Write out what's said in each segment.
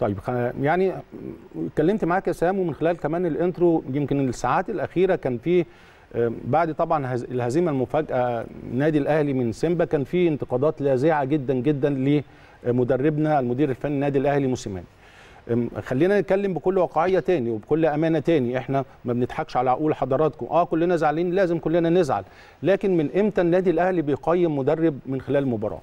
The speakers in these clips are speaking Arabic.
طيب يعني اتكلمت معاك يا سام ومن خلال كمان الانترو يمكن الساعات الاخيره كان في بعد طبعا الهزيمه المفاجاه نادي الاهلي من سيمبا كان في انتقادات لاذعه جدا جدا لمدربنا المدير الفني نادي الاهلي موسيماني خلينا نتكلم بكل واقعيه تاني وبكل امانه تاني احنا ما بنضحكش على عقول حضراتكم اه كلنا زعلانين لازم كلنا نزعل لكن من امتى النادي الاهلي بيقيم مدرب من خلال مباراه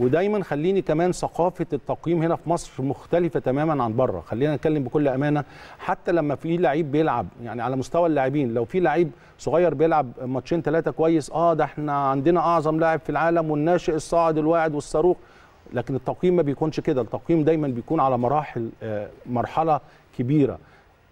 ودايما خليني كمان ثقافه التقييم هنا في مصر مختلفه تماما عن بره خلينا نتكلم بكل امانه حتى لما في لعيب بيلعب يعني على مستوى اللاعبين لو في لعيب صغير بيلعب ماتشين ثلاثه كويس اه ده احنا عندنا اعظم لاعب في العالم والناشئ الصاعد الواعد والصاروخ لكن التقييم ما بيكونش كده التقييم دايما بيكون على مراحل آه، مرحله كبيره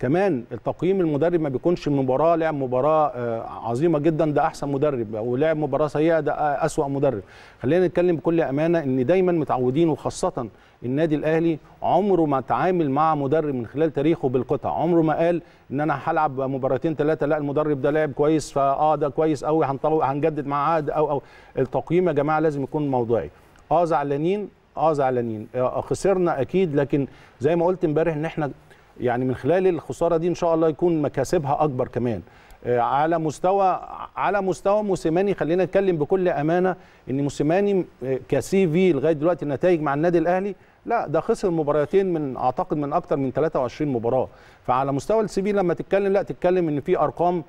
كمان التقييم المدرب ما بيكونش مباراة لعب مباراه آه، عظيمه جدا ده احسن مدرب او لعب مباراه سيئه ده اسوا مدرب خلينا نتكلم بكل امانه ان دايما متعودين وخاصه النادي الاهلي عمره ما تعامل مع مدرب من خلال تاريخه بالقطع عمره ما قال ان انا هلعب مباراتين ثلاثه لا المدرب ده لعب كويس فاه ده كويس قوي هنجدد معاه عقد او او التقييم يا جماعه لازم يكون موضوعي اه زعلانين اه زعلانين آه، خسرنا اكيد لكن زي ما قلت امبارح ان احنا يعني من خلال الخساره دي ان شاء الله يكون مكاسبها اكبر كمان آه، على مستوى على مستوى موسيماني خلينا نتكلم بكل امانه ان موسيماني آه، كسي في لغايه دلوقتي النتائج مع النادي الاهلي لا ده خسر مباراتين من اعتقد من اكتر من 23 مباراه فعلى مستوى السي في لما تتكلم لا تتكلم ان في ارقام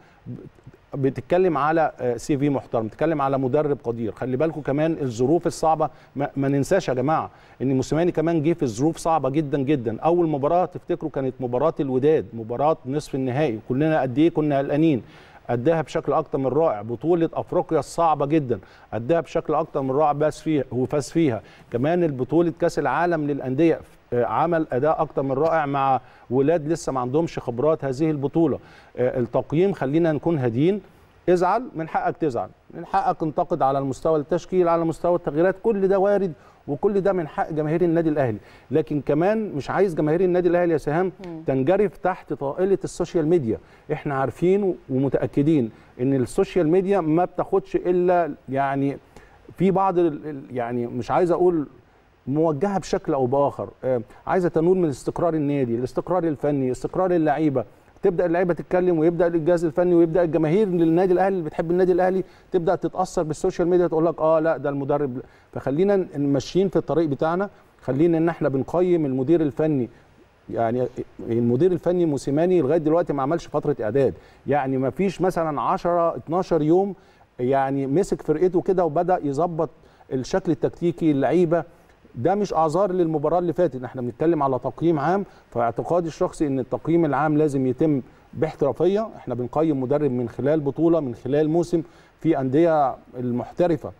بتتكلم على سي آه، في محترم بتتكلم على مدرب قدير خلي بالكم كمان الظروف الصعبه ما, ما ننساش يا جماعه ان موسيماني كمان جه في ظروف صعبه جدا جدا اول مباراه تفتكروا كانت مباراه الوداد مباراه نصف النهائي كلنا قد ايه كنا قلقانين أداها بشكل أكتر من رائع بطولة أفريقيا الصعبة جدا أداها بشكل أكتر من رائع بس فيها وفاز فيها كمان البطولة كأس العالم للأندية آه، عمل اداء اكتر من رائع مع ولاد لسه ما عندهمش خبرات هذه البطوله آه، التقييم خلينا نكون هادين ازعل من حقك تزعل من حقك انتقد على المستوى التشكيل على مستوى التغييرات كل ده وارد وكل ده من حق جماهير النادي الاهلي لكن كمان مش عايز جماهير النادي الاهلي يا سهام تنجرف تحت طائله السوشيال ميديا احنا عارفين ومتاكدين ان السوشيال ميديا ما بتاخدش الا يعني في بعض يعني مش عايز اقول موجهه بشكل او باخر آه، عايزه تنول من استقرار النادي الاستقرار الفني استقرار اللعيبه تبدا اللعيبه تتكلم ويبدا الجهاز الفني ويبدا الجماهير للنادي الاهلي اللي بتحب النادي الاهلي تبدا تتاثر بالسوشيال ميديا تقول لك اه لا ده المدرب فخلينا ماشيين في الطريق بتاعنا خلينا ان احنا بنقيم المدير الفني يعني المدير الفني موسيماني لغايه دلوقتي ما عملش فتره اعداد يعني ما فيش مثلا 10 12 يوم يعني مسك فرقته كده وبدا يظبط الشكل التكتيكي اللعيبه ده مش اعذار للمباراه اللي فاتت احنا بنتكلم على تقييم عام فاعتقادي الشخصي ان التقييم العام لازم يتم باحترافيه احنا بنقيم مدرب من خلال بطوله من خلال موسم في انديه المحترفه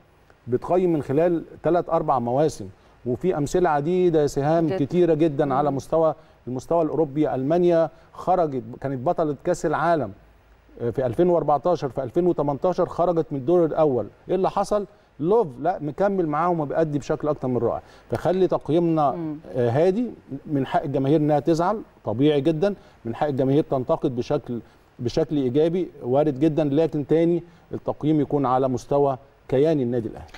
بتقيم من خلال ثلاث اربع مواسم وفي امثله عديده سهام جد. كتيره جدا على مستوى المستوى الاوروبي المانيا خرجت كانت بطله كاس العالم آه، في 2014 في 2018 خرجت من الدور الاول ايه اللي حصل لوف لا مكمل معاهم وبيأدي بشكل اكتر من رائع فخلي تقييمنا آه، هادي من حق الجماهير انها تزعل طبيعي جدا من حق الجماهير تنتقد بشكل بشكل ايجابي وارد جدا لكن تاني التقييم يكون على مستوى كيان النادي الاهلي